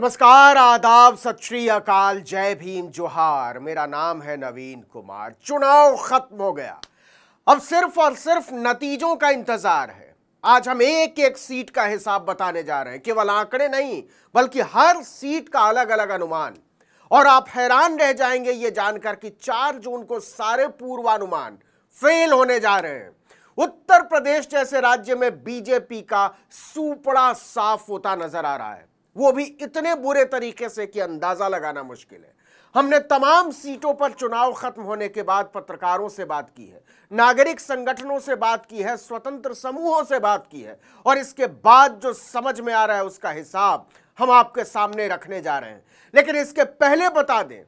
नमस्कार आदाब सत श्री अकाल जय भीम जोहार मेरा नाम है नवीन कुमार चुनाव खत्म हो गया अब सिर्फ और सिर्फ नतीजों का इंतजार है आज हम एक एक सीट का हिसाब बताने जा रहे हैं केवल आंकड़े नहीं बल्कि हर सीट का अलग अलग अनुमान और आप हैरान रह जाएंगे ये जानकर कि 4 जून को सारे पूर्वानुमान फेल होने जा रहे हैं उत्तर प्रदेश जैसे राज्य में बीजेपी का सुपड़ा साफ होता नजर आ रहा है वो भी इतने बुरे तरीके से कि अंदाज़ा लगाना मुश्किल है हमने तमाम सीटों पर चुनाव खत्म होने के बाद पत्रकारों से बात की है नागरिक संगठनों से बात की है स्वतंत्र समूहों से बात की है और इसके बाद जो समझ में आ रहा है उसका हिसाब हम आपके सामने रखने जा रहे हैं लेकिन इसके पहले बता दें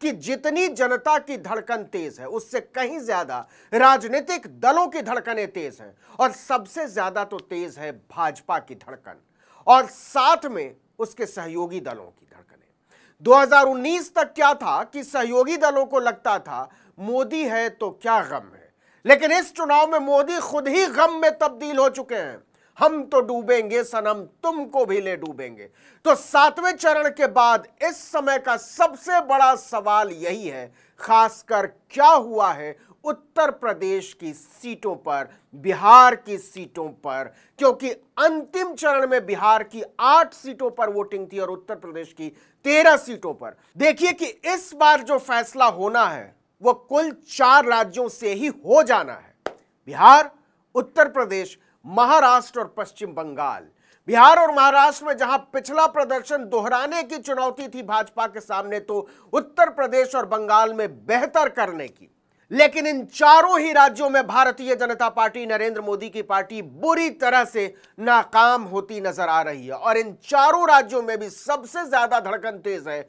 कि जितनी जनता की धड़कन तेज है उससे कहीं ज्यादा राजनीतिक दलों की धड़कनें तेज हैं और सबसे ज्यादा तो तेज है भाजपा की धड़कन और साथ में उसके सहयोगी दलों की धड़कने 2019 तक क्या था कि सहयोगी दलों को लगता था मोदी है तो क्या गम है लेकिन इस चुनाव में मोदी खुद ही गम में तब्दील हो चुके हैं हम तो डूबेंगे सनम तुमको भी ले डूबेंगे तो सातवें चरण के बाद इस समय का सबसे बड़ा सवाल यही है खासकर क्या हुआ है उत्तर प्रदेश की सीटों पर बिहार की सीटों पर क्योंकि अंतिम चरण में बिहार की आठ सीटों पर वोटिंग थी और उत्तर प्रदेश की तेरह सीटों पर देखिए कि इस बार जो फैसला होना है वो कुल चार राज्यों से ही हो जाना है बिहार उत्तर प्रदेश महाराष्ट्र और पश्चिम बंगाल बिहार और महाराष्ट्र में जहां पिछला प्रदर्शन दोहराने की चुनौती थी भाजपा के सामने तो उत्तर प्रदेश और बंगाल में बेहतर करने की लेकिन इन चारों ही राज्यों में भारतीय जनता पार्टी नरेंद्र मोदी की पार्टी बुरी तरह से नाकाम होती नजर आ रही है और इन चारों राज्यों में भी सबसे ज्यादा धड़कन तेज है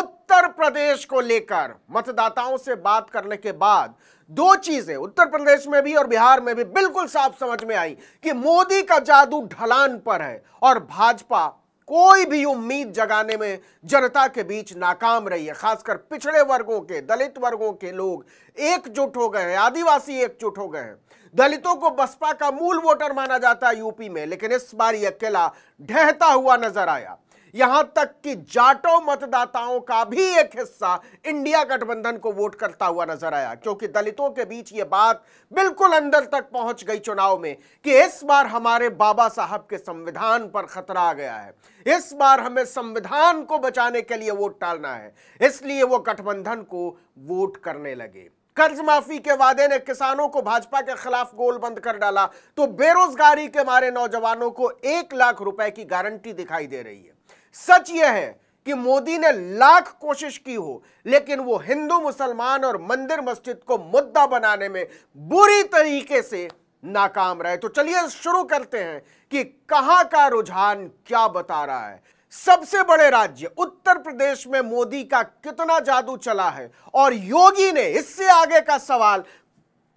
उत्तर प्रदेश को लेकर मतदाताओं से बात करने के बाद दो चीजें उत्तर प्रदेश में भी और बिहार में भी बिल्कुल साफ समझ में आई कि मोदी का जादू ढलान पर है और भाजपा कोई भी उम्मीद जगाने में जनता के बीच नाकाम रही है खासकर पिछड़े वर्गों के दलित वर्गों के लोग एकजुट हो गए हैं आदिवासी एकजुट हो गए हैं दलितों को बसपा का मूल वोटर माना जाता है यूपी में लेकिन इस बार यह किला ढहता हुआ नजर आया यहां तक कि जाटो मतदाताओं का भी एक हिस्सा इंडिया गठबंधन को वोट करता हुआ नजर आया क्योंकि दलितों के बीच ये बात बिल्कुल अंदर तक पहुंच गई चुनाव में कि इस बार हमारे बाबा साहब के संविधान पर खतरा आ गया है इस बार हमें संविधान को बचाने के लिए वोट डालना है इसलिए वो गठबंधन को वोट करने लगे कर्ज माफी के वादे ने किसानों को भाजपा के खिलाफ गोल बंद कर डाला तो बेरोजगारी के मारे नौजवानों को एक लाख रुपए की गारंटी दिखाई दे रही है सच यह है कि मोदी ने लाख कोशिश की हो लेकिन वो हिंदू मुसलमान और मंदिर मस्जिद को मुद्दा बनाने में बुरी तरीके से नाकाम रहे तो चलिए शुरू करते हैं कि कहां का रुझान क्या बता रहा है सबसे बड़े राज्य उत्तर प्रदेश में मोदी का कितना जादू चला है और योगी ने इससे आगे का सवाल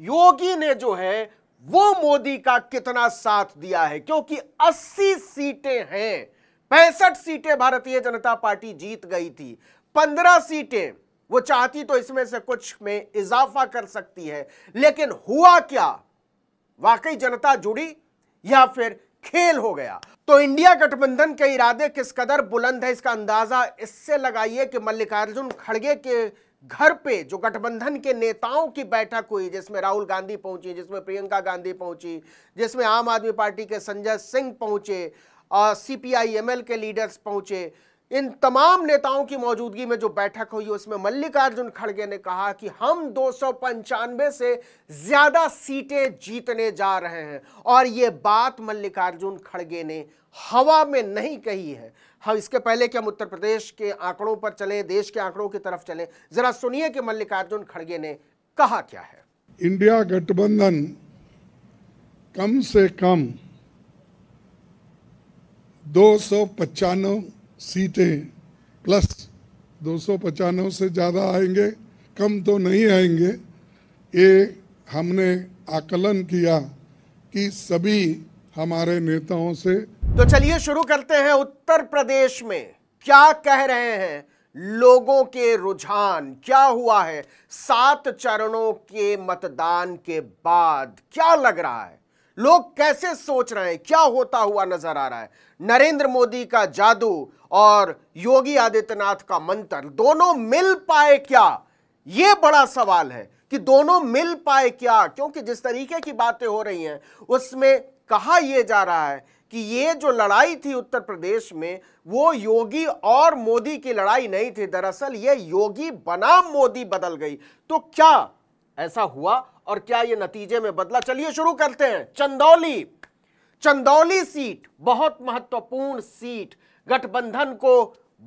योगी ने जो है वो मोदी का कितना साथ दिया है क्योंकि 80 सीटें हैं पैंसठ सीटें भारतीय जनता पार्टी जीत गई थी पंद्रह सीटें वो चाहती तो इसमें से कुछ में इजाफा कर सकती है लेकिन हुआ क्या वाकई जनता जुड़ी या फिर खेल हो गया तो इंडिया गठबंधन के इरादे किस कदर बुलंद है इसका अंदाजा इससे लगाइए कि मल्लिकार्जुन खड़गे के घर पे जो गठबंधन के नेताओं की बैठक हुई जिसमें राहुल गांधी पहुंची जिसमें प्रियंका गांधी पहुंची जिसमें आम आदमी पार्टी के संजय सिंह पहुंचे और सीपीआईएमएल के लीडर्स पहुंचे इन तमाम नेताओं की मौजूदगी में जो बैठक हुई उसमें मल्लिकार्जुन खड़गे ने कहा कि हम दो से ज्यादा सीटें जीतने जा रहे हैं और ये बात मल्लिकार्जुन खड़गे ने हवा में नहीं कही है हम हाँ, इसके पहले कि हम उत्तर प्रदेश के आंकड़ों पर चले देश के आंकड़ों की तरफ चले जरा सुनिए कि मल्लिकार्जुन खड़गे ने कहा क्या है इंडिया गठबंधन कम से कम दो सौ पचानवे सीटें प्लस दो सौ पचानवे से ज़्यादा आएंगे कम तो नहीं आएंगे ये हमने आकलन किया कि सभी हमारे नेताओं से तो चलिए शुरू करते हैं उत्तर प्रदेश में क्या कह रहे हैं लोगों के रुझान क्या हुआ है सात चरणों के मतदान के बाद क्या लग रहा है लोग कैसे सोच रहे हैं क्या होता हुआ नजर आ रहा है नरेंद्र मोदी का जादू और योगी आदित्यनाथ का मंत्र दोनों मिल पाए क्या यह बड़ा सवाल है कि दोनों मिल पाए क्या क्योंकि जिस तरीके की बातें हो रही हैं उसमें कहा यह जा रहा है कि ये जो लड़ाई थी उत्तर प्रदेश में वो योगी और मोदी की लड़ाई नहीं थी दरअसल ये योगी बनाम मोदी बदल गई तो क्या ऐसा हुआ और क्या ये नतीजे में बदला चलिए शुरू करते हैं चंदौली चंदौली सीट बहुत महत्वपूर्ण सीट गठबंधन को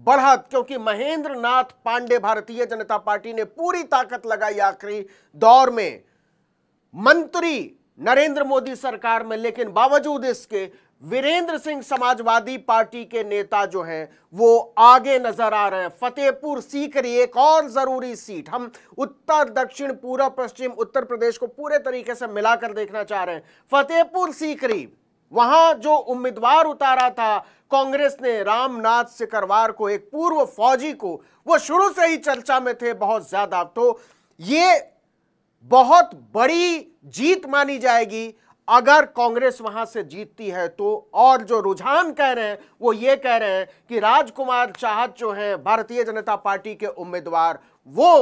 बढ़त क्योंकि महेंद्र नाथ पांडे भारतीय जनता पार्टी ने पूरी ताकत लगाई आखिरी दौर में मंत्री नरेंद्र मोदी सरकार में लेकिन बावजूद इसके वीरेंद्र सिंह समाजवादी पार्टी के नेता जो हैं वो आगे नजर आ रहे हैं फतेहपुर सीकरी एक और जरूरी सीट हम उत्तर दक्षिण पूर्व पश्चिम उत्तर प्रदेश को पूरे तरीके से मिलाकर देखना चाह रहे हैं फतेहपुर सीकरी वहां जो उम्मीदवार उतारा था कांग्रेस ने रामनाथ सिकरवार को एक पूर्व फौजी को वो शुरू से ही चर्चा में थे बहुत ज्यादा तो ये बहुत बड़ी जीत मानी जाएगी अगर कांग्रेस वहां से जीतती है तो और जो रुझान कह रहे हैं वो ये कह रहे हैं कि राजकुमार चाहत जो हैं भारतीय जनता पार्टी के उम्मीदवार वो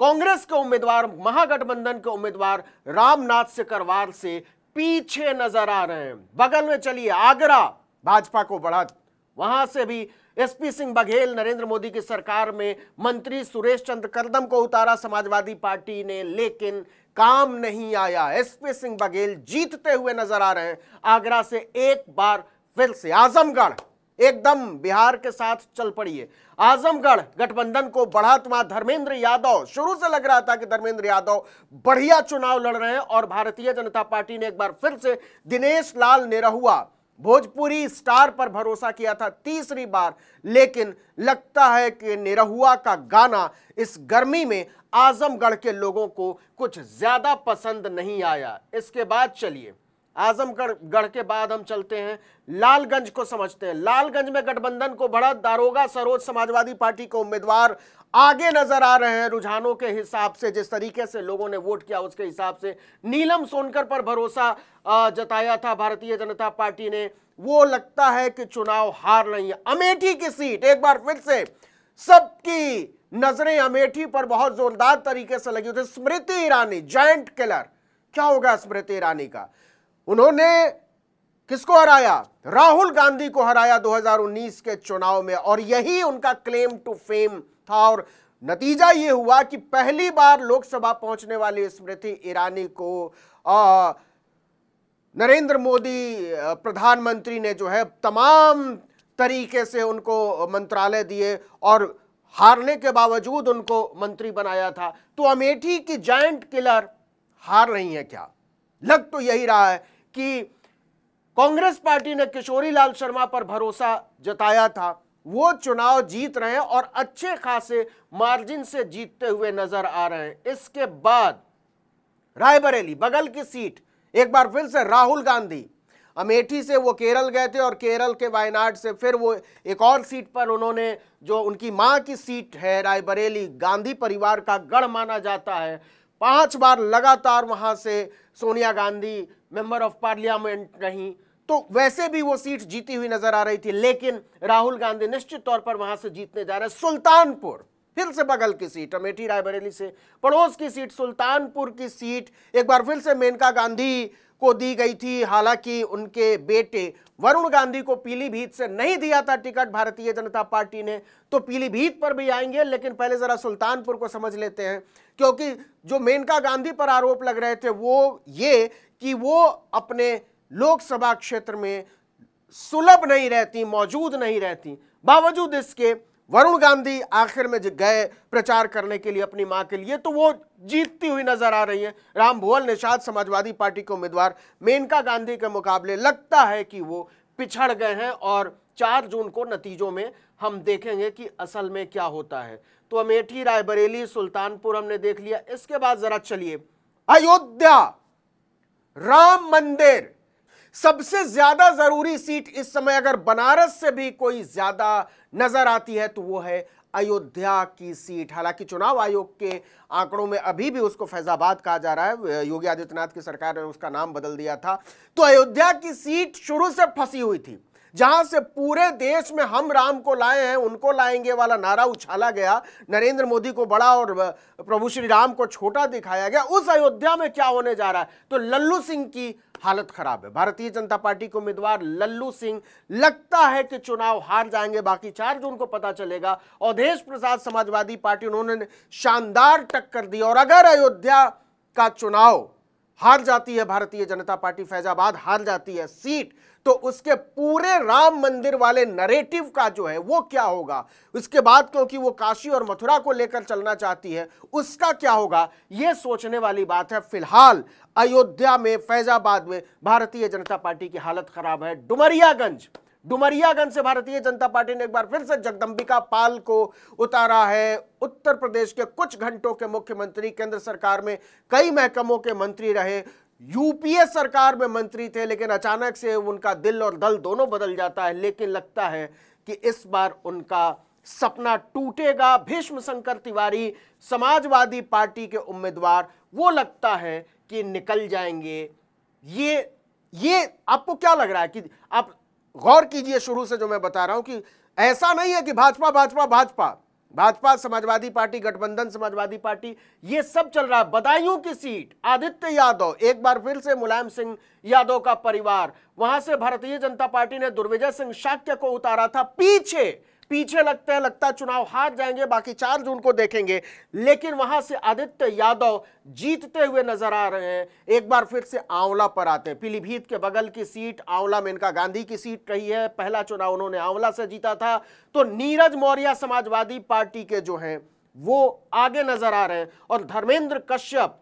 कांग्रेस के उम्मीदवार महागठबंधन के उम्मीदवार रामनाथ से करवाल से पीछे नजर आ रहे हैं बगल में चलिए आगरा भाजपा को बढ़त वहां से भी एसपी सिंह बघेल नरेंद्र मोदी की सरकार में मंत्री सुरेश चंद्र कर्दम को उतारा समाजवादी पार्टी ने लेकिन काम नहीं आया एसपी सिंह बघेल जीतते हुए नजर आ रहे हैं आगरा से एक बार फिर से आजमगढ़ एकदम बिहार के साथ चल पड़ी है आजमगढ़ गठबंधन को तुम्हारा धर्मेंद्र यादव शुरू से लग रहा था कि धर्मेंद्र यादव बढ़िया चुनाव लड़ रहे हैं और भारतीय जनता पार्टी ने एक बार फिर से दिनेश लाल नेरहुआ भोजपुरी स्टार पर भरोसा किया था तीसरी बार लेकिन लगता है कि निरहुआ का गाना इस गर्मी में आजमगढ़ के लोगों को कुछ ज़्यादा पसंद नहीं आया इसके बाद चलिए आजमगढ़ के बाद हम चलते हैं लालगंज को समझते हैं लालगंज में गठबंधन को बढ़ा दारोगा सरोज समाजवादी पार्टी के उम्मीदवार आगे नजर आ रहे हैं रुझानों के हिसाब से जिस तरीके से लोगों ने वोट किया उसके हिसाब से नीलम सोनकर पर भरोसा जताया था भारतीय जनता पार्टी ने वो लगता है कि चुनाव हार नहीं है अमेठी की सीट एक बार फिर से सबकी नजरें अमेठी पर बहुत जोरदार तरीके से लगी हुई थी स्मृति ईरानी जॉइंट किलर क्या होगा स्मृति ईरानी का उन्होंने किसको हराया राहुल गांधी को हराया 2019 के चुनाव में और यही उनका क्लेम टू फेम था और नतीजा यह हुआ कि पहली बार लोकसभा पहुंचने वाली स्मृति ईरानी को आ, नरेंद्र मोदी प्रधानमंत्री ने जो है तमाम तरीके से उनको मंत्रालय दिए और हारने के बावजूद उनको मंत्री बनाया था तो अमेठी की जायंट किलर हार रही है क्या लग तो यही रहा है कि कांग्रेस पार्टी ने किशोरी लाल शर्मा पर भरोसा जताया था वो चुनाव जीत रहे हैं और अच्छे खासे मार्जिन से जीतते हुए नजर आ रहे हैं इसके बाद रायबरेली बगल की सीट एक बार फिर से राहुल गांधी अमेठी से वो केरल गए थे और केरल के वायनाड से फिर वो एक और सीट पर उन्होंने जो उनकी मां की सीट है रायबरेली गांधी परिवार का गढ़ माना जाता है पांच बार लगातार वहां से Sonia Gandhi member of parliament नहीं तो वैसे भी वो सीट जीती हुई नजर आ रही थी लेकिन राहुल गांधी निश्चित तौर पर वहां से जीतने जा रहे सुल्तानपुर फिर से बगल की सीट अमेठी रायबरेली से पड़ोस की सीट सुल्तानपुर की सीट एक बार फिर से मेनका गांधी को दी गई थी हालांकि उनके बेटे वरुण गांधी को पीलीभीत से नहीं दिया था टिकट भारतीय जनता पार्टी ने तो पीलीभीत पर भी आएंगे लेकिन पहले ज़रा सुल्तानपुर को समझ लेते हैं क्योंकि जो मेनका गांधी पर आरोप लग रहे थे वो ये कि वो अपने लोकसभा क्षेत्र में सुलभ नहीं रहती मौजूद नहीं रहती बावजूद इसके वरुण गांधी आखिर में गए प्रचार करने के लिए अपनी मां के लिए तो वो जीतती हुई नजर आ रही हैं राम भुवल निषाद समाजवादी पार्टी के उम्मीदवार मेनका गांधी के मुकाबले लगता है कि वो पिछड़ गए हैं और 4 जून को नतीजों में हम देखेंगे कि असल में क्या होता है तो अमेठी रायबरेली सुल्तानपुर हमने देख लिया इसके बाद जरा चलिए अयोध्या राम मंदिर सबसे ज्यादा जरूरी सीट इस समय अगर बनारस से भी कोई ज्यादा नजर आती है तो वो है अयोध्या की सीट हालांकि चुनाव आयोग के आंकड़ों में अभी भी उसको फैजाबाद कहा जा रहा है योगी आदित्यनाथ की सरकार ने उसका नाम बदल दिया था तो अयोध्या की सीट शुरू से फंसी हुई थी जहां से पूरे देश में हम राम को लाए हैं उनको लाएंगे वाला नारा उछाला गया नरेंद्र मोदी को बड़ा और प्रभु श्री राम को छोटा दिखाया गया उस अयोध्या में क्या होने जा रहा है तो लल्लू सिंह की हालत खराब है भारतीय जनता पार्टी के उम्मीदवार लल्लू सिंह लगता है कि चुनाव हार जाएंगे बाकी चार जून को पता चलेगा देश प्रसाद समाजवादी पार्टी उन्होंने शानदार टक्कर दी और अगर अयोध्या का चुनाव हार जाती है भारतीय जनता पार्टी फैजाबाद हार जाती है सीट तो उसके पूरे राम मंदिर वाले नरेटिव का जो है वो क्या होगा उसके बाद क्योंकि वो काशी और मथुरा को लेकर चलना चाहती है उसका क्या होगा ये सोचने वाली बात है फिलहाल अयोध्या में फैजाबाद में भारतीय जनता पार्टी की हालत खराब है डुमरियागंज डुमरियागंज से भारतीय जनता पार्टी ने एक बार फिर से जगदंबिका पाल को उतारा है उत्तर प्रदेश के कुछ घंटों के मुख्यमंत्री केंद्र सरकार में कई महकमों के मंत्री रहे यूपीए सरकार में मंत्री थे लेकिन अचानक से उनका दिल और दल दोनों बदल जाता है लेकिन लगता है कि इस बार उनका सपना टूटेगा भीष्म शंकर तिवारी समाजवादी पार्टी के उम्मीदवार वो लगता है कि निकल जाएंगे ये ये आपको क्या लग रहा है कि आप गौर कीजिए शुरू से जो मैं बता रहा हूं कि ऐसा नहीं है कि भाजपा भाजपा भाजपा भाजपा समाजवादी पार्टी गठबंधन समाजवादी पार्टी ये सब चल रहा है बदायूं की सीट आदित्य यादव एक बार फिर से मुलायम सिंह यादव का परिवार वहां से भारतीय जनता पार्टी ने दुर्विजय सिंह शाक्य को उतारा था पीछे पीछे लगते हैं लगता है चुनाव हार जाएंगे बाकी चार जून को देखेंगे लेकिन वहां से आदित्य यादव जीतते हुए नजर आ रहे हैं एक बार फिर से आंवला पर आते हैं पीलीभीत के बगल की सीट आंवला इनका गांधी की सीट रही है पहला चुनाव उन्होंने आंवला से जीता था तो नीरज मौर्य समाजवादी पार्टी के जो है वो आगे नजर आ रहे हैं और धर्मेंद्र कश्यप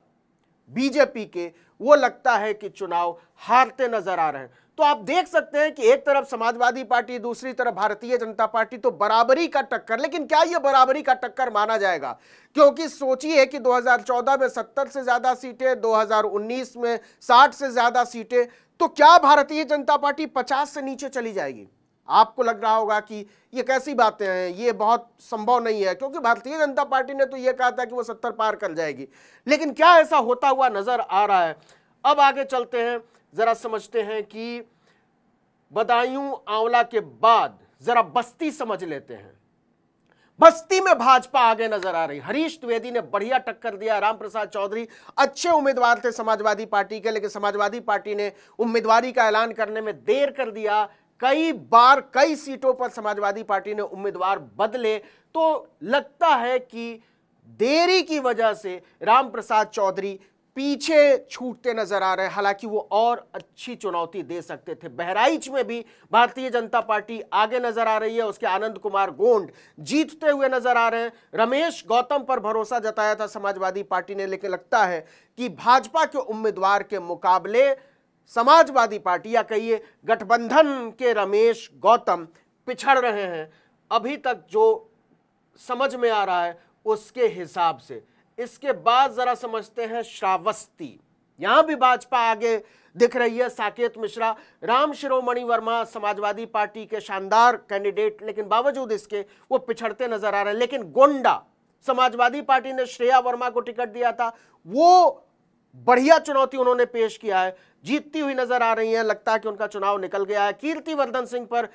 बीजेपी के वो लगता है कि चुनाव हारते नजर आ रहे हैं तो आप देख सकते हैं कि एक तरफ समाजवादी पार्टी दूसरी तरफ भारतीय जनता पार्टी तो बराबरी का टक्कर लेकिन क्या यह बराबरी का टक्कर माना जाएगा क्योंकि सोचिए कि 2014 में 70 से ज़्यादा सीटें 2019 में 60 से ज़्यादा सीटें तो क्या भारतीय जनता पार्टी 50 से नीचे चली जाएगी आपको लग रहा होगा कि ये कैसी बातें हैं ये बहुत संभव नहीं है क्योंकि भारतीय जनता पार्टी ने तो यह कहा था कि वो सत्तर पार कर जाएगी लेकिन क्या ऐसा होता हुआ नज़र आ रहा है अब आगे चलते हैं જરા સમજેતે હૈ કી બદાઈઓ आंवला કે બાદ જરા બસ્તી સમજી લેતે હૈ બસ્તી મે ભાજપા આગે નજર આ રહી હરીશ द्विवेदी ને બઢિયા ટક્કર દિયા રામપ્રસાડ चौधरी अच्छे ઉમેદવાર تھے સમાજવાદી પાર્ટી કે લેકિન સમાજવાદી પાર્ટી ને ઉમેદવારી કા एलान करने में देर कर दिया कई बार कई सीटों पर समाजवादी पार्टी ने उम्मीदवार बदले तो लगता है कि देरी की वजह से रामप्रसाद चौधरी पीछे छूटते नजर आ रहे हैं हालांकि वो और अच्छी चुनौती दे सकते थे बहराइच में भी भारतीय जनता पार्टी आगे नजर आ रही है उसके आनंद कुमार गोंड जीतते हुए नजर आ रहे हैं रमेश गौतम पर भरोसा जताया था समाजवादी पार्टी ने लेकिन लगता है कि भाजपा के उम्मीदवार के मुकाबले समाजवादी पार्टी या कहिए गठबंधन के रमेश गौतम पिछड़ रहे हैं अभी तक जो समझ में आ रहा है उसके हिसाब से इसके बाद जरा समझते हैं श्रावस्ती यहां भी भाजपा आगे दिख रही है साकेत मिश्रा राम शिरोमणि वर्मा समाजवादी पार्टी के शानदार कैंडिडेट लेकिन बावजूद इसके वो पिछड़ते नजर आ रहे हैं लेकिन गोंडा समाजवादी पार्टी ने श्रेया वर्मा को टिकट दिया था वो बढ़िया चुनौती उन्होंने पेश किया है जीतती हुई नजर आ रही है लगता है कि उनका चुनाव निकल गया है कीर्तिवर्धन सिंह पर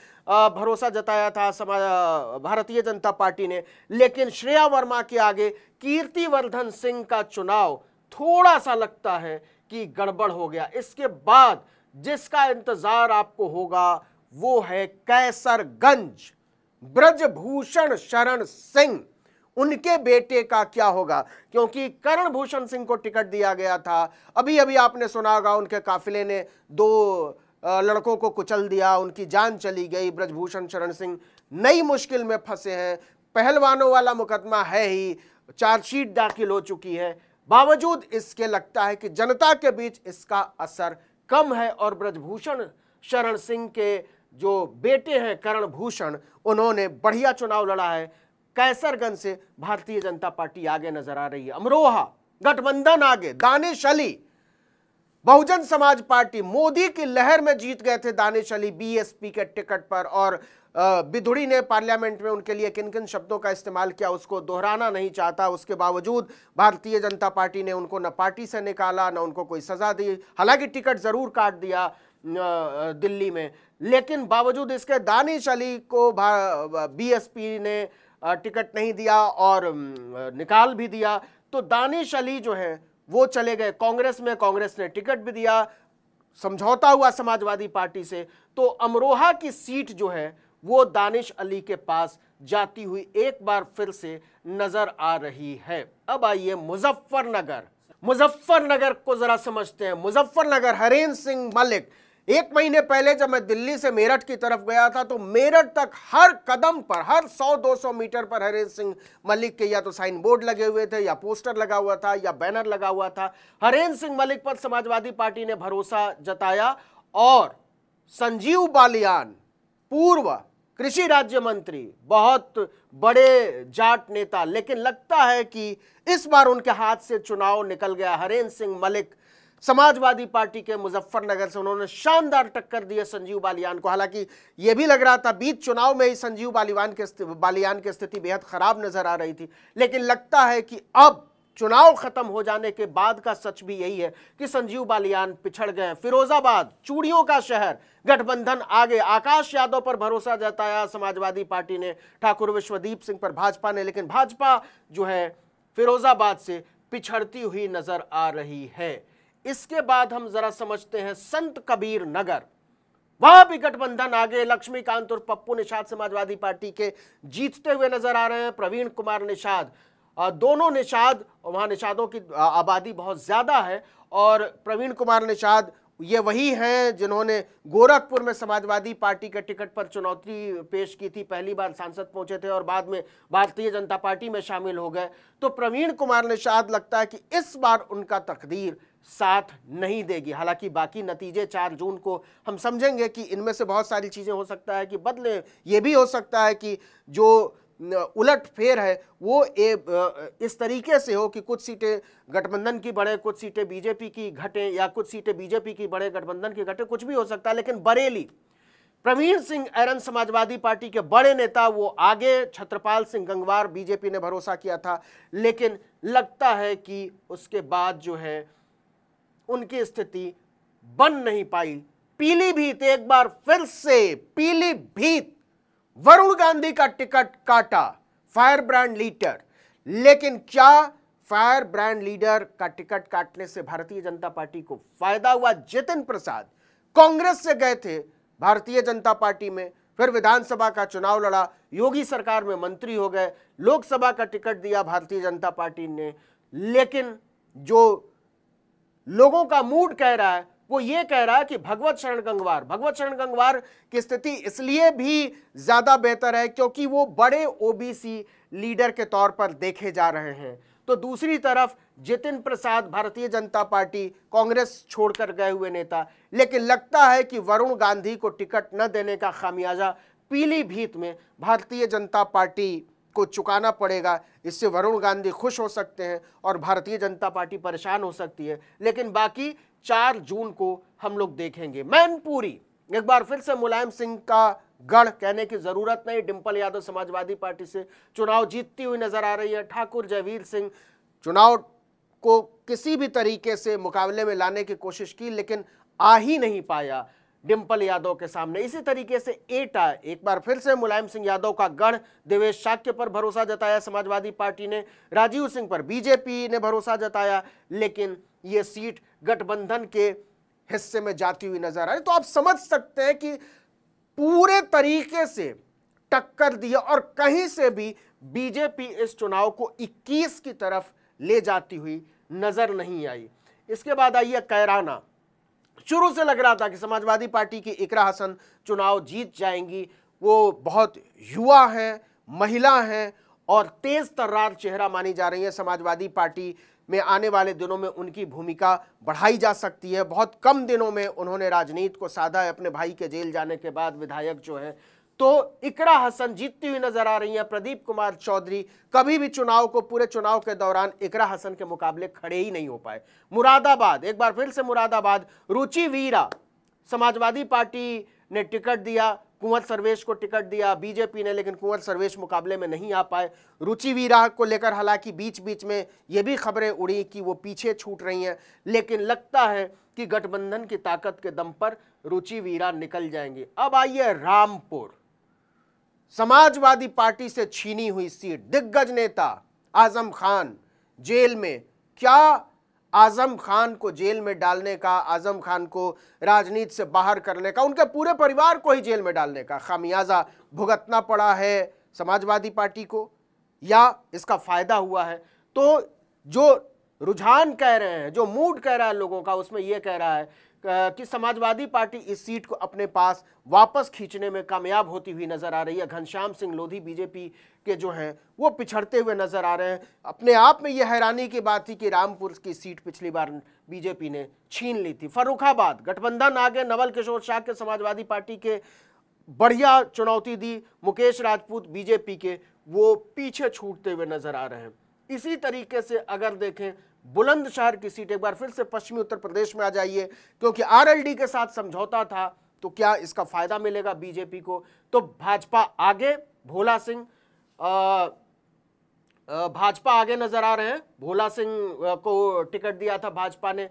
भरोसा जताया था समाज भारतीय जनता पार्टी ने लेकिन श्रेया वर्मा के आगे कीर्तिवर्धन सिंह का चुनाव थोड़ा सा लगता है कि गड़बड़ हो गया इसके बाद जिसका इंतजार आपको होगा वो है कैसरगंज ब्रजभूषण शरण सिंह उनके बेटे का क्या होगा क्योंकि करण भूषण सिंह को टिकट दिया गया था अभी अभी आपने सुना होगा उनके काफिले ने दो लड़कों को कुचल दिया उनकी जान चली गई ब्रजभूषण शरण सिंह नई मुश्किल में फंसे हैं पहलवानों वाला मुकदमा है ही चार्जशीट दाखिल हो चुकी है बावजूद इसके लगता है कि जनता के बीच इसका असर कम है और ब्रजभूषण शरण सिंह के जो बेटे हैं करण भूषण उन्होंने बढ़िया चुनाव लड़ा है कैसरगंज से भारतीय जनता पार्टी आगे नजर आ रही है अमरोहा गठबंधन आगे दानिश अली बहुजन समाज पार्टी मोदी की लहर में जीत गए थे दानिश अली बीएसपी के टिकट पर और बिधुड़ी ने पार्लियामेंट में उनके लिए किन किन शब्दों का इस्तेमाल किया उसको दोहराना नहीं चाहता उसके बावजूद भारतीय जनता पार्टी ने उनको न पार्टी से निकाला न उनको कोई सजा दी हालांकि टिकट ज़रूर काट दिया दिल्ली में लेकिन बावजूद इसके दानिश अली को बीएसपी ने टिकट नहीं दिया और निकाल भी दिया तो दानिश अली जो हैं वो चले गए कांग्रेस में कांग्रेस ने टिकट भी दिया समझौता हुआ समाजवादी पार्टी से तो अमरोहा की सीट जो है वो दानिश अली के पास जाती हुई एक बार फिर से नजर आ रही है अब आइए मुजफ्फरनगर मुजफ्फरनगर को जरा समझते हैं मुजफ्फरनगर हरेंद्र सिंह मलिक एक महीने पहले जब मैं दिल्ली से मेरठ की तरफ गया था तो मेरठ तक हर कदम पर हर 100-200 मीटर पर हरेंद्र सिंह मलिक के या तो साइन बोर्ड लगे हुए थे या पोस्टर लगा हुआ था या बैनर लगा हुआ था हरेंद्र सिंह मलिक पर समाजवादी पार्टी ने भरोसा जताया और संजीव बालियान पूर्व कृषि राज्य मंत्री बहुत बड़े जाट नेता लेकिन लगता है कि इस बार उनके हाथ से चुनाव निकल गया हरेंद्र सिंह मलिक समाजवादी पार्टी के मुजफ्फरनगर से उन्होंने शानदार टक्कर दी संजीव बालियान को हालांकि यह भी लग रहा था बीच चुनाव में ही संजीव बालिवान के बालियान की स्थिति बेहद खराब नजर आ रही थी लेकिन लगता है कि अब चुनाव खत्म हो जाने के बाद का सच भी यही है कि संजीव बालियान पिछड़ गए फिरोजाबाद चूड़ियों का शहर गठबंधन आगे आकाश यादव पर भरोसा जताया समाजवादी पार्टी ने ठाकुर विश्वदीप सिंह पर भाजपा ने लेकिन भाजपा जो है फिरोजाबाद से पिछड़ती हुई नजर आ रही है इसके बाद हम जरा समझते हैं संत कबीर नगर वहां भी गठबंधन आगे लक्ष्मीकांत और पप्पू निषाद समाजवादी पार्टी के जीतते हुए नजर आ रहे हैं प्रवीण कुमार निषाद दोनों निषाद वहां निषादों की आबादी बहुत ज़्यादा है और प्रवीण कुमार निषाद ये वही हैं जिन्होंने गोरखपुर में समाजवादी पार्टी के टिकट पर चुनौती पेश की थी पहली बार सांसद पहुंचे थे और बाद में भारतीय जनता पार्टी में शामिल हो गए तो प्रवीण कुमार निषाद लगता है कि इस बार उनका तकदीर साथ नहीं देगी हालांकि बाकी नतीजे 4 जून को हम समझेंगे कि इनमें से बहुत सारी चीज़ें हो सकता है कि बदले ये भी हो सकता है कि जो उलट फेर है वो ए, इस तरीके से हो कि कुछ सीटें गठबंधन की बढ़े कुछ सीटें बीजेपी की घटें या कुछ सीटें बीजेपी की बढ़े गठबंधन की घटे कुछ भी हो सकता है लेकिन बरेली प्रवीण सिंह एरन समाजवादी पार्टी के बड़े नेता वो आगे छत्रपाल सिंह गंगवार बीजेपी ने भरोसा किया था लेकिन लगता है कि उसके बाद जो है उनकी स्थिति बन नहीं पाई पीलीभीत एक बार फिर से पीलीभीत वरुण गांधी का टिकट काटा फायर ब्रांड लीडर लेकिन क्या फायर ब्रांड लीडर का टिकट काटने से भारतीय जनता पार्टी को फायदा हुआ जितिन प्रसाद कांग्रेस से गए थे भारतीय जनता पार्टी में फिर विधानसभा का चुनाव लड़ा योगी सरकार में मंत्री हो गए लोकसभा का टिकट दिया भारतीय जनता पार्टी ने लेकिन जो लोगों का मूड कह रहा है वो ये कह रहा है कि भगवत शरण गंगवार भगवत शरण गंगवार की स्थिति इसलिए भी ज़्यादा बेहतर है क्योंकि वो बड़े ओबीसी लीडर के तौर पर देखे जा रहे हैं तो दूसरी तरफ जितिन प्रसाद भारतीय जनता पार्टी कांग्रेस छोड़कर गए हुए नेता लेकिन लगता है कि वरुण गांधी को टिकट न देने का खामियाजा पीलीभीत में भारतीय जनता पार्टी को चुकाना पड़ेगा इससे वरुण गांधी खुश हो सकते हैं और भारतीय जनता पार्टी परेशान हो सकती है लेकिन बाकी चार जून को हम लोग देखेंगे मैनपुरी एक बार फिर से मुलायम सिंह का गढ़ कहने की जरूरत नहीं डिम्पल यादव समाजवादी पार्टी से चुनाव जीतती हुई नजर आ रही है ठाकुर जयवीर सिंह चुनाव को किसी भी तरीके से मुकाबले में लाने की कोशिश की लेकिन आ ही नहीं पाया डिम्पल यादव के सामने इसी तरीके से एटा एक बार फिर से मुलायम सिंह यादव का गढ़ देवेश शाक्य पर भरोसा जताया समाजवादी पार्टी ने राजीव सिंह पर बीजेपी ने भरोसा जताया लेकिन ये सीट गठबंधन के हिस्से में जाती हुई नजर आ रही तो आप समझ सकते हैं कि पूरे तरीके से टक्कर दी और कहीं से भी बीजेपी इस चुनाव को 21 की तरफ ले जाती हुई नजर नहीं आई इसके बाद आइए कैराना शुरू से लग रहा था कि समाजवादी पार्टी की इकरा हसन चुनाव जीत जाएंगी वो बहुत युवा हैं महिला हैं और तेज तर्रार चेहरा मानी जा रही है समाजवादी पार्टी में आने वाले दिनों में उनकी भूमिका बढ़ाई जा सकती है बहुत कम दिनों में उन्होंने राजनीति को साधा है अपने भाई के जेल जाने के बाद विधायक जो है तो इकरा हसन जीतती हुई नजर आ रही हैं प्रदीप कुमार चौधरी कभी भी चुनाव को पूरे चुनाव के दौरान इकरा हसन के मुकाबले खड़े ही नहीं हो पाए मुरादाबाद एक बार फिर से मुरादाबाद रुचि वीरा समाजवादी पार्टी ने टिकट दिया कुंवर सर्वेश को टिकट दिया बीजेपी ने लेकिन कुंवर सर्वेश मुकाबले में नहीं आ पाए रुचि वीरा को लेकर हालांकि बीच बीच में ये भी खबरें उड़ी कि वो पीछे छूट रही हैं लेकिन लगता है कि गठबंधन की ताकत के दम पर रुचि वीरा निकल जाएंगी अब आइए रामपुर समाजवादी पार्टी से छीनी हुई सीट दिग्गज नेता आजम खान जेल में क्या आजम खान को जेल में डालने का आजम खान को राजनीति से बाहर करने का उनके पूरे परिवार को ही जेल में डालने का खामियाजा भुगतना पड़ा है समाजवादी पार्टी को या इसका फायदा हुआ है तो जो रुझान कह रहे हैं जो मूड कह रहा है लोगों का उसमें यह कह रहा है कि समाजवादी पार्टी इस सीट को अपने पास वापस खींचने में कामयाब होती हुई नजर आ रही है घनश्याम सिंह लोधी बीजेपी के जो हैं वो पिछड़ते हुए नजर आ रहे हैं अपने आप में यह हैरानी की बात थी कि रामपुर की सीट पिछली बार बीजेपी ने छीन ली थी फरुखाबाद गठबंधन आगे नवल किशोर शाह के समाजवादी पार्टी के बढ़िया चुनौती दी मुकेश राजपूत बीजेपी के वो पीछे छूटते हुए नजर आ रहे हैं इसी तरीके से अगर देखें बुलंदशहर की सीट एक बार फिर से पश्चिमी उत्तर प्रदेश में आ जाइए क्योंकि आरएलडी के साथ समझौता था तो क्या इसका फायदा मिलेगा बीजेपी को तो भाजपा आगे भोला सिंह भाजपा आगे नजर आ रहे हैं भोला सिंह को टिकट दिया था भाजपा ने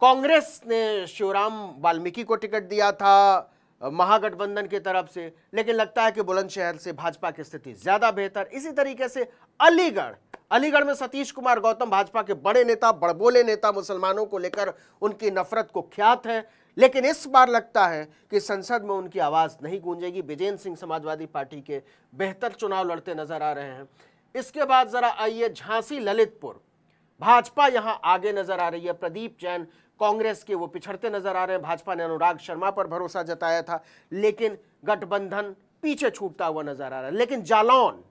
कांग्रेस ने शिवराम वाल्मीकि को टिकट दिया था महागठबंधन की तरफ से लेकिन लगता है कि बुलंदशहर से भाजपा की स्थिति ज्यादा बेहतर इसी तरीके से अलीगढ़ अलीगढ़ में सतीश कुमार गौतम भाजपा के बड़े नेता बड़बोले नेता मुसलमानों को लेकर उनकी नफरत को ख्यात है लेकिन इस बार लगता है कि संसद में उनकी आवाज़ नहीं गूंजेगी विजेंद्र सिंह समाजवादी पार्टी के बेहतर चुनाव लड़ते नजर आ रहे हैं इसके बाद ज़रा आइए झांसी ललितपुर भाजपा यहाँ आगे नजर आ रही है प्रदीप जैन कांग्रेस के वो पिछड़ते नजर आ रहे हैं भाजपा ने अनुराग शर्मा पर भरोसा जताया था लेकिन गठबंधन पीछे छूटता हुआ नजर आ रहा है लेकिन जालौन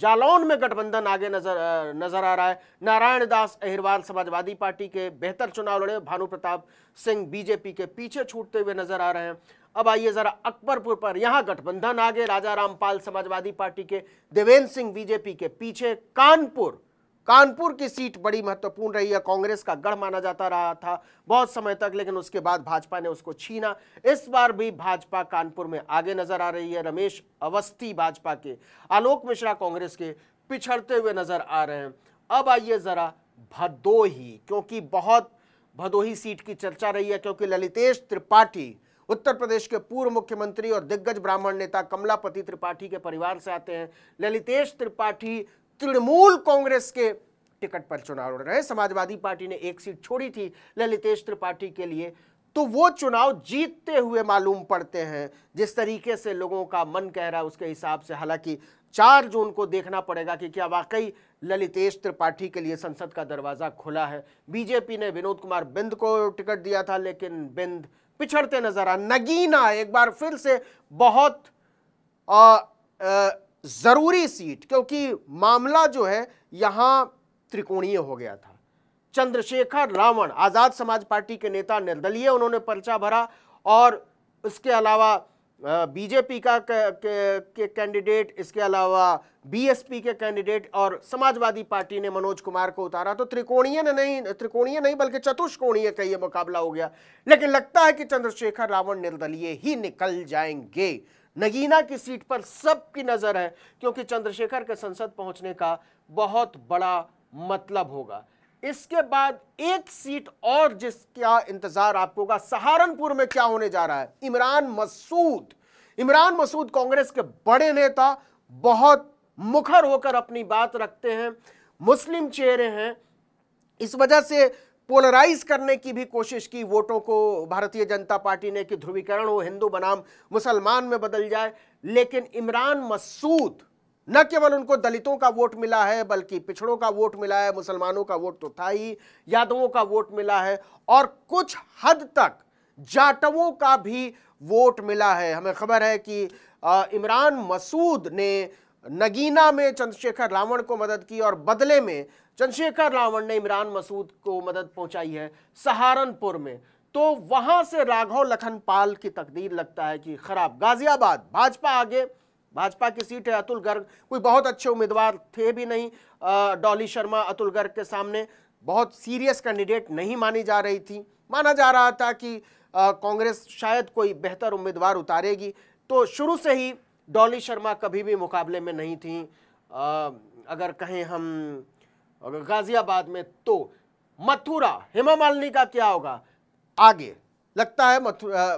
जालौन में गठबंधन आगे नजर नजर आ रहा है नारायण दास अहिरवाल समाजवादी पार्टी के बेहतर चुनाव लड़े भानु प्रताप सिंह बीजेपी के पीछे छूटते हुए नजर आ रहे हैं अब आइए जरा अकबरपुर पर यहां गठबंधन आगे राजा रामपाल समाजवादी पार्टी के देवेंद्र सिंह बीजेपी के पीछे कानपुर कानपुर की सीट बड़ी महत्वपूर्ण रही है कांग्रेस का गढ़ माना जाता रहा था बहुत समय तक लेकिन उसके बाद भाजपा ने उसको छीना इस बार भी भाजपा कानपुर में आगे नजर आ रही है रमेश अवस्थी भाजपा के आलोक मिश्रा कांग्रेस के पिछड़ते हुए नजर आ रहे हैं अब आइए जरा भदोही क्योंकि बहुत भदोही सीट की चर्चा रही है क्योंकि ललितेश त्रिपाठी उत्तर प्रदेश के पूर्व मुख्यमंत्री और दिग्गज ब्राह्मण नेता कमलापति त्रिपाठी के परिवार से आते हैं ललितेश त्रिपाठी तृणमूल कांग्रेस के टिकट पर चुनाव लड़ रहे हैं समाजवादी पार्टी ने एक सीट छोड़ी थी ललितेश त्रिपाठी के लिए तो वो चुनाव जीतते हुए मालूम पड़ते हैं जिस तरीके से लोगों का मन कह रहा है उसके हिसाब से हालांकि चार जून को देखना पड़ेगा कि क्या वाकई ललितेश त्रिपाठी के लिए संसद का दरवाज़ा खुला है बीजेपी ने विनोद कुमार बिंद को टिकट दिया था लेकिन बिंद पिछड़ते नजर आ नगीना एक बार फिर से बहुत आ, आ, ज़रूरी सीट क्योंकि मामला जो है यहां त्रिकोणीय हो गया था चंद्रशेखर रावण आज़ाद समाज पार्टी के नेता निर्दलीय उन्होंने पर्चा भरा और इसके अलावा बीजेपी का के कैंडिडेट इसके अलावा बीएसपी के कैंडिडेट और समाजवादी पार्टी ने मनोज कुमार को उतारा तो त्रिकोणीय ने नहीं त्रिकोणीय नहीं बल्कि चतुष्कोणीय का ये मुकाबला हो गया लेकिन लगता है कि चंद्रशेखर रावण निर्दलीय ही निकल जाएंगे नगीना की सीट पर सबकी नज़र है क्योंकि चंद्रशेखर के संसद पहुंचने का बहुत बड़ा मतलब होगा इसके बाद एक सीट और जिसका इंतजार आपको होगा सहारनपुर में क्या होने जा रहा है इमरान मसूद इमरान मसूद कांग्रेस के बड़े नेता बहुत मुखर होकर अपनी बात रखते हैं मुस्लिम चेहरे हैं इस वजह से पोलराइज करने की भी कोशिश की वोटों को भारतीय जनता पार्टी ने कि ध्रुवीकरण हो हिंदू बनाम मुसलमान में बदल जाए लेकिन इमरान मसूद न केवल उनको दलितों का वोट मिला है बल्कि पिछड़ों का वोट मिला है मुसलमानों का वोट तो था ही यादवों का वोट मिला है और कुछ हद तक जाटवों का भी वोट मिला है हमें खबर है कि इमरान मसूद ने नगीना में चंद्रशेखर रावण को मदद की और बदले में चंद्रशेखर रावण ने इमरान मसूद को मदद पहुंचाई है सहारनपुर में तो वहां से राघव लखनपाल की तकदीर लगता है कि खराब गाजियाबाद भाजपा आगे भाजपा की सीट है अतुल गर्ग कोई बहुत अच्छे उम्मीदवार थे भी नहीं डॉली शर्मा अतुल गर्ग के सामने बहुत सीरियस कैंडिडेट नहीं मानी जा रही थी माना जा रहा था कि कांग्रेस शायद कोई बेहतर उम्मीदवार उतारेगी तो शुरू से ही डॉली शर्मा कभी भी मुकाबले में नहीं थी आ, अगर कहें हम और गाजियाबाद में तो मथुरा हेमा मालिनी का क्या होगा आगे लगता है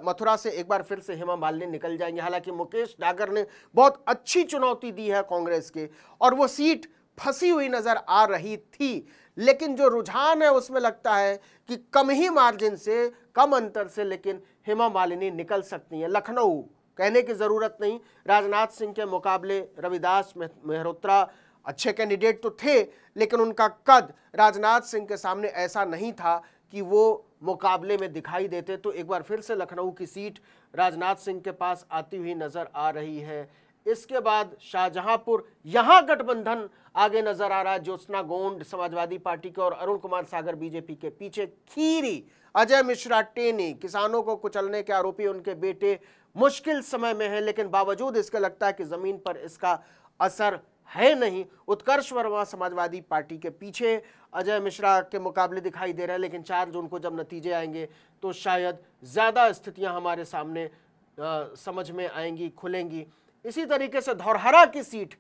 मथुरा से एक बार फिर से हेमा मालिनी निकल जाएंगे हालांकि मुकेश डागर ने बहुत अच्छी चुनौती दी है कांग्रेस के और वो सीट फंसी हुई नज़र आ रही थी लेकिन जो रुझान है उसमें लगता है कि कम ही मार्जिन से कम अंतर से लेकिन हेमा मालिनी निकल सकती है लखनऊ कहने की ज़रूरत नहीं राजनाथ सिंह के मुकाबले रविदास मेहरोत्रा अच्छे कैंडिडेट तो थे लेकिन उनका कद राजनाथ सिंह के सामने ऐसा नहीं था कि वो मुकाबले में दिखाई देते तो एक बार फिर से लखनऊ की सीट राजनाथ सिंह के पास आती हुई नज़र आ रही है इसके बाद शाहजहांपुर यहाँ गठबंधन आगे नजर आ रहा है ज्योत्ना गोंड समाजवादी पार्टी के और अरुण कुमार सागर बीजेपी के पीछे खीरी अजय मिश्रा टेनी किसानों को कुचलने के आरोपी उनके बेटे मुश्किल समय में हैं लेकिन बावजूद इसके लगता है कि जमीन पर इसका असर है नहीं उत्कर्ष वर्मा समाजवादी पार्टी के पीछे अजय मिश्रा के मुकाबले दिखाई दे रहे हैं लेकिन चार जून को जब नतीजे आएंगे तो शायद ज़्यादा स्थितियां हमारे सामने आ, समझ में आएंगी खुलेंगी इसी तरीके से धौरहरा की सीट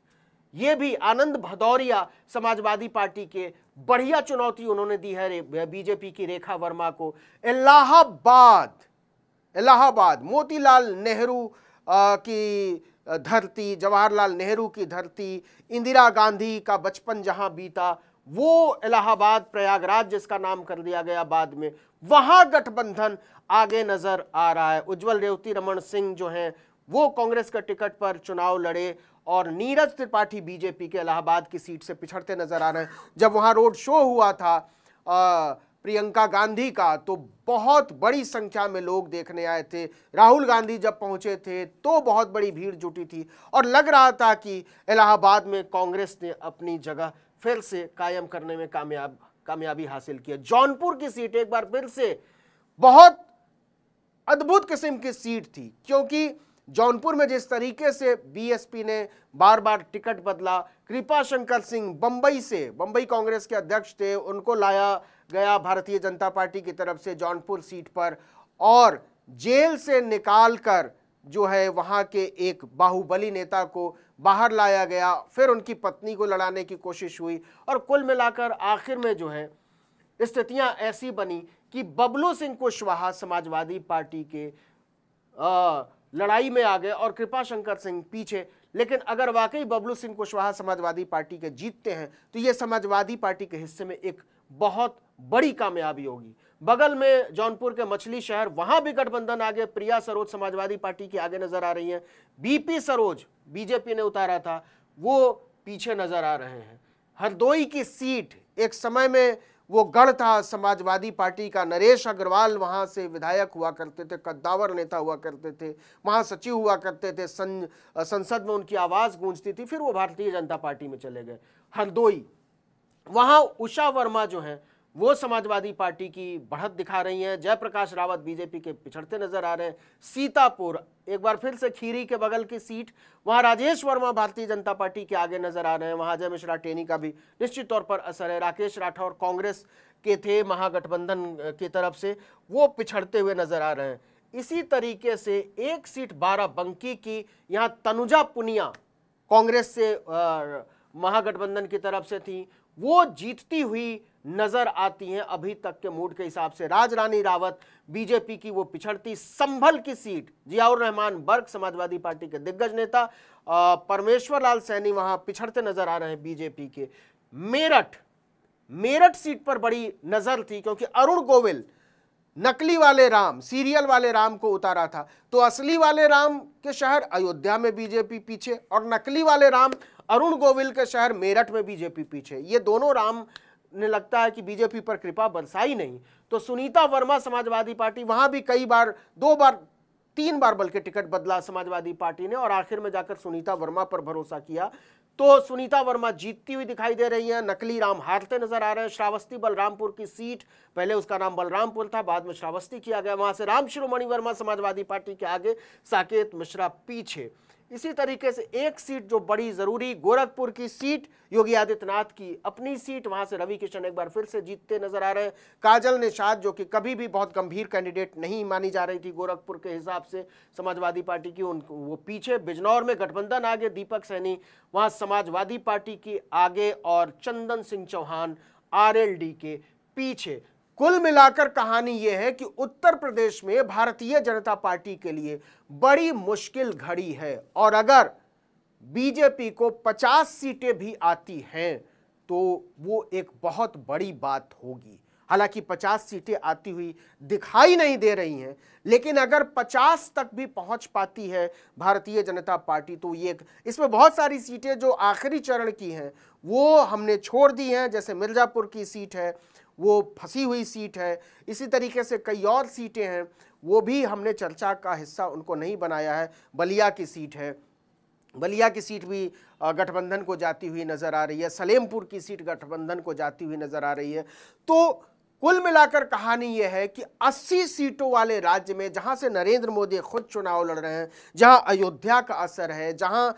ये भी आनंद भदौरिया समाजवादी पार्टी के बढ़िया चुनौती उन्होंने दी है बीजेपी की रेखा वर्मा को इलाहाबाद इलाहाबाद मोतीलाल नेहरू की धरती जवाहरलाल नेहरू की धरती इंदिरा गांधी का बचपन जहाँ बीता वो इलाहाबाद प्रयागराज जिसका नाम कर दिया गया बाद में वहाँ गठबंधन आगे नज़र आ रहा है उज्जवल रेवती रमन सिंह जो हैं वो कांग्रेस का टिकट पर चुनाव लड़े और नीरज त्रिपाठी बीजेपी के इलाहाबाद की सीट से पिछड़ते नज़र आ रहे हैं जब वहाँ रोड शो हुआ था प्रियंका गांधी का तो बहुत बड़ी संख्या में लोग देखने आए थे राहुल गांधी जब पहुंचे थे तो बहुत बड़ी भीड़ जुटी थी और लग रहा था कि इलाहाबाद में कांग्रेस ने अपनी जगह फिर से कायम करने में कामयाब कामयाबी हासिल की जौनपुर की सीट एक बार फिर से बहुत अद्भुत किस्म की सीट थी क्योंकि जौनपुर में जिस तरीके से बीएसपी ने बार बार टिकट बदला कृपा शंकर सिंह बम्बई से बम्बई कांग्रेस के अध्यक्ष थे उनको लाया गया भारतीय जनता पार्टी की तरफ से जौनपुर सीट पर और जेल से निकाल कर जो है वहाँ के एक बाहुबली नेता को बाहर लाया गया फिर उनकी पत्नी को लड़ाने की कोशिश हुई और कुल मिलाकर आखिर में जो है स्थितियाँ ऐसी बनी कि बबलू सिंह कुशवाहा समाजवादी पार्टी के आ, लड़ाई में आ गए और कृपा शंकर सिंह पीछे लेकिन अगर वाकई बबलू सिंह कुशवाहा समाजवादी पार्टी के जीतते हैं तो ये समाजवादी पार्टी के हिस्से में एक बहुत बड़ी कामयाबी होगी बगल में जौनपुर के मछली शहर वहां भी गठबंधन आगे प्रिया सरोज समाजवादी पार्टी की आगे नजर आ रही हैं बीपी सरोज बीजेपी ने उतारा था वो पीछे नजर आ रहे हैं हरदोई की सीट एक समय में वो गढ़ था समाजवादी पार्टी का नरेश अग्रवाल वहाँ से विधायक हुआ करते थे कद्दावर नेता हुआ करते थे महासचिव हुआ करते थे सं, संसद में उनकी आवाज़ गूंजती थी फिर वो भारतीय जनता पार्टी में चले गए हरदोई वहाँ उषा वर्मा जो हैं वो समाजवादी पार्टी की बढ़त दिखा रही हैं जयप्रकाश रावत बीजेपी के पिछड़ते नजर आ रहे हैं सीतापुर एक बार फिर से खीरी के बगल की सीट वहां राजेश वर्मा भारतीय जनता पार्टी के आगे नजर आ रहे हैं वहां अजय मिश्रा टेनी का भी निश्चित तौर पर असर है राकेश राठौर कांग्रेस के थे महागठबंधन की तरफ से वो पिछड़ते हुए नजर आ रहे हैं इसी तरीके से एक सीट बारह बंकी की यहाँ तनुजा पुनिया कांग्रेस से महागठबंधन की तरफ से थी वो जीतती हुई नजर आती हैं अभी तक के मूड के हिसाब से राजरानी रावत बीजेपी की वो पिछड़ती संभल की सीट जियाउर रहमान बर्ग समाजवादी पार्टी के दिग्गज नेता परमेश्वर लाल सैनी वहां पिछड़ते नजर आ रहे हैं बीजेपी के मेरठ मेरठ सीट पर बड़ी नजर थी क्योंकि अरुण गोविल नकली वाले राम सीरियल वाले राम को उतारा था तो असली वाले राम के शहर अयोध्या में बीजेपी पीछे और नकली वाले राम अरुण गोविल के शहर मेरठ में बीजेपी पीछे ये दोनों राम ने लगता है कि बीजेपी पर कृपा बरसाई नहीं तो सुनीता वर्मा समाजवादी पार्टी वहां भी कई बार दो बार तीन बार बल्कि टिकट बदला समाजवादी पार्टी ने और आखिर में जाकर सुनीता वर्मा पर भरोसा किया तो सुनीता वर्मा जीतती हुई दिखाई दे रही हैं नकली राम हारते नजर आ रहे हैं श्रावस्ती बलरामपुर की सीट पहले उसका नाम बलरामपुर था बाद में श्रावस्ती किया गया वहां से राम शिरोमणि वर्मा समाजवादी पार्टी के आगे साकेत मिश्रा पीछे इसी तरीके से एक सीट जो बड़ी ज़रूरी गोरखपुर की सीट योगी आदित्यनाथ की अपनी सीट वहां से रवि किशन एक बार फिर से जीतते नजर आ रहे हैं काजल निषाद जो कि कभी भी बहुत गंभीर कैंडिडेट नहीं मानी जा रही थी गोरखपुर के हिसाब से समाजवादी पार्टी की उन वो पीछे बिजनौर में गठबंधन आगे दीपक सैनी वहां समाजवादी पार्टी की आगे और चंदन सिंह चौहान आर के पीछे कुल मिलाकर कहानी यह है कि उत्तर प्रदेश में भारतीय जनता पार्टी के लिए बड़ी मुश्किल घड़ी है और अगर बीजेपी को 50 सीटें भी आती हैं तो वो एक बहुत बड़ी बात होगी हालांकि 50 सीटें आती हुई दिखाई नहीं दे रही हैं लेकिन अगर 50 तक भी पहुंच पाती है भारतीय जनता पार्टी तो ये इसमें बहुत सारी सीटें जो आखिरी चरण की हैं वो हमने छोड़ दी हैं जैसे मिर्ज़ापुर की सीट है वो फंसी हुई सीट है इसी तरीके से कई और सीटें हैं वो भी हमने चर्चा का हिस्सा उनको नहीं बनाया है बलिया की सीट है बलिया की सीट भी गठबंधन को जाती हुई नज़र आ रही है सलेमपुर की सीट गठबंधन को जाती हुई नज़र आ रही है तो कुल मिलाकर कहानी यह है कि 80 सीटों वाले राज्य में जहां से नरेंद्र मोदी खुद चुनाव लड़ रहे हैं जहां अयोध्या का असर है जहां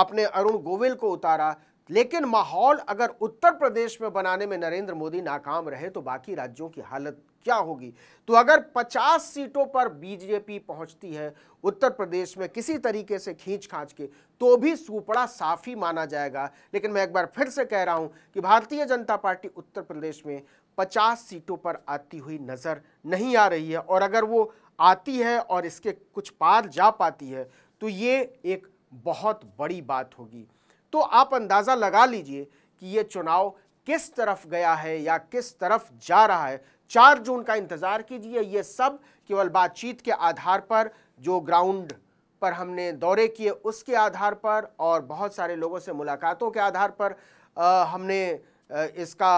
आपने अरुण गोविल को उतारा लेकिन माहौल अगर उत्तर प्रदेश में बनाने में नरेंद्र मोदी नाकाम रहे तो बाकी राज्यों की हालत क्या होगी तो अगर 50 सीटों पर बीजेपी पहुंचती है उत्तर प्रदेश में किसी तरीके से खींच खाँच के तो भी सुपड़ा साफ ही माना जाएगा लेकिन मैं एक बार फिर से कह रहा हूं कि भारतीय जनता पार्टी उत्तर प्रदेश में 50 सीटों पर आती हुई नज़र नहीं आ रही है और अगर वो आती है और इसके कुछ पार जा पाती है तो ये एक बहुत बड़ी बात होगी तो आप अंदाज़ा लगा लीजिए कि ये चुनाव किस तरफ गया है या किस तरफ जा रहा है चार जून का इंतज़ार कीजिए ये सब केवल बातचीत के आधार पर जो ग्राउंड पर हमने दौरे किए उसके आधार पर और बहुत सारे लोगों से मुलाकातों के आधार पर आ, हमने इसका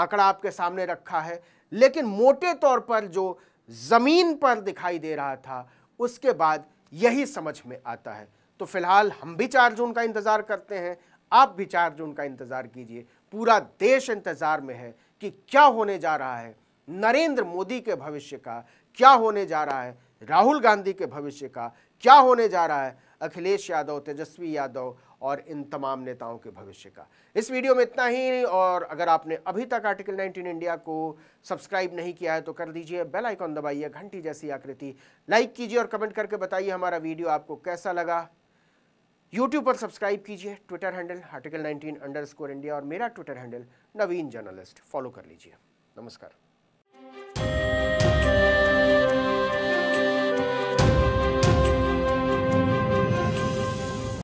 आंकड़ा आपके सामने रखा है लेकिन मोटे तौर पर जो ज़मीन पर दिखाई दे रहा था उसके बाद यही समझ में आता है तो फिलहाल हम भी चार जून का इंतज़ार करते हैं आप भी चार जून का इंतज़ार कीजिए पूरा देश इंतज़ार में है कि क्या होने जा रहा है नरेंद्र मोदी के भविष्य का क्या होने जा रहा है राहुल गांधी के भविष्य का क्या होने जा रहा है अखिलेश यादव तेजस्वी यादव और इन तमाम नेताओं के भविष्य का इस वीडियो में इतना ही और अगर आपने अभी तक आर्टिकल 19 इंडिया को सब्सक्राइब नहीं किया है तो कर दीजिए बेल आइकॉन दबाइए घंटी जैसी आकृति लाइक कीजिए और कमेंट करके बताइए हमारा वीडियो आपको कैसा लगा यूट्यूब पर सब्सक्राइब कीजिए Twitter handle article 19 under India और मेरा Twitter handle Naveen journalist follow कर लीजिए नमस्कार